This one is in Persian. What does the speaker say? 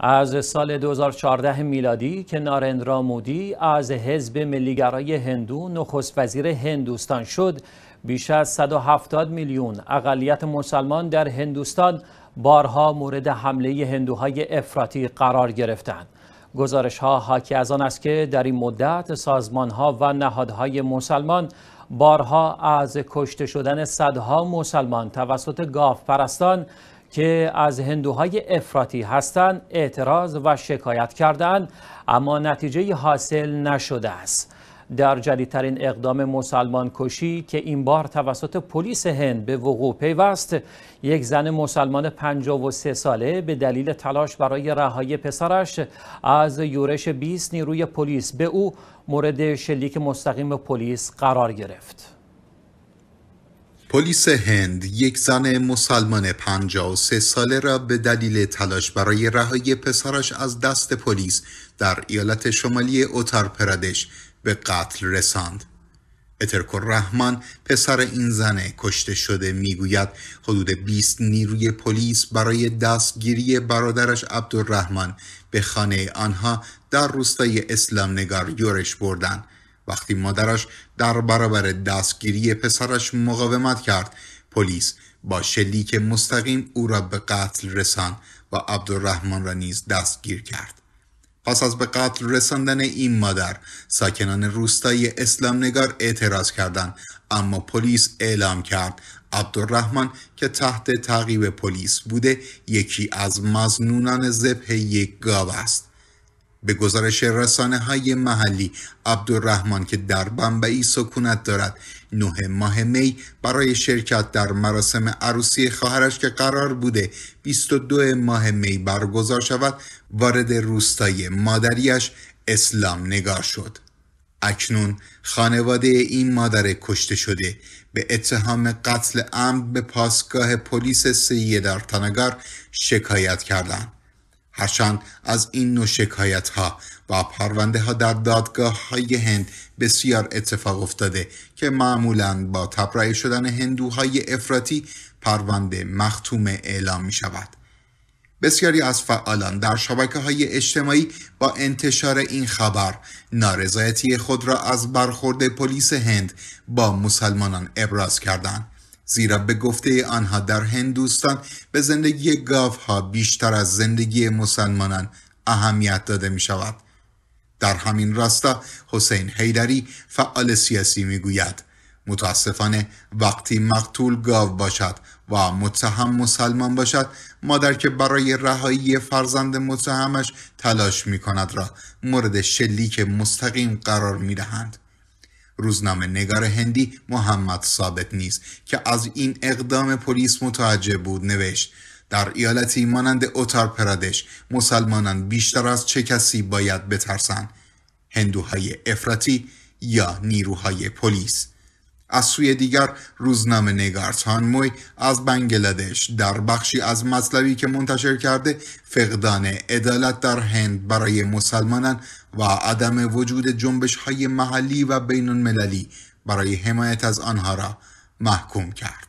از سال 2014 میلادی که نارندرا مودی از حزب ملیگرای هندو نخست وزیر هندوستان شد بیش از 170 میلیون اقلیت مسلمان در هندوستان بارها مورد حمله هندوهای افراطی قرار گرفتند گزارش ها حاکی از آن است که در این مدت سازمان ها و نهادهای مسلمان بارها از کشته شدن صدها مسلمان توسط گاف پرستان که از هندوهای افراطی هستند اعتراض و شکایت کردند اما نتیجه حاصل نشده است در جدیدترین اقدام مسلمان کشی که این بار توسط پلیس هند به وقوع پیوست یک زن مسلمان 53 ساله به دلیل تلاش برای رهایی پسرش از یورش 20 نیروی پلیس به او مورد شلیک مستقیم پلیس قرار گرفت پلیس هند یک زن مسلمان 53 ساله را به دلیل تلاش برای رهایی پسرش از دست پلیس در ایالت شمالی پرادش به قتل رساند. اترکر رحمان پسر این زن کشته شده میگوید حدود 20 نیروی پلیس برای دستگیری برادرش عبدالرحمن به خانه آنها در روستای اسلام نگار یورش بردند وقتی مادرش در برابر دستگیری پسرش مقاومت کرد پلیس با شلیک مستقیم او را به قتل رسان و عبدالرحمن را نیز دستگیر کرد پس از به قتل رساندن این مادر ساکنان روستای اسلام نگار اعتراض کردند اما پلیس اعلام کرد عبدالرحمن که تحت تعقیب پلیس بوده یکی از مزنونان ضبح یک گاو است به گزارش رسانه های محلی عبدالرحمن که در بمبئی سکونت دارد نه ماه می برای شرکت در مراسم عروسی خواهرش که قرار بوده 22 ماه می برگزار شود وارد روستای مادریش اسلام نگار شد اکنون خانواده این مادر کشته شده به اتهام قتل عمد به پاسگاه پلیس تنگار شکایت کردند هرچند از این نوع شکایت ها و پرونده ها در دادگاه های هند بسیار اتفاق افتاده که معمولا با تبرئه شدن هندوهای افراطی پرونده مختوم اعلام می شود بسیاری از فعالان در شبکه های اجتماعی با انتشار این خبر نارضایتی خود را از برخورد پلیس هند با مسلمانان ابراز کردند زیرا به گفته آنها در هندوستان به زندگی گاوها بیشتر از زندگی مسلمانان اهمیت داده می شود. در همین راستا حسین حیدری فعال سیاسی می گوید متاسفانه وقتی مقتول گاو باشد و متهم مسلمان باشد مادر که برای رهایی فرزند متهمش تلاش می کند را مورد شلیک مستقیم قرار می دهند. روزنامه نگار هندی محمد ثابت نیست که از این اقدام پلیس متعجب بود نوشت در ایالتی مانند اوتار پرادش مسلمانان بیشتر از چه کسی باید بترسند هندوهای افراطی یا نیروهای پلیس از سوی دیگر روزنامه نگار تانموی از بنگلادش در بخشی از مطلبی که منتشر کرده فقدان عدالت در هند برای مسلمانان و عدم وجود جنبش های محلی و بین المللی برای حمایت از آنها را محکوم کرد.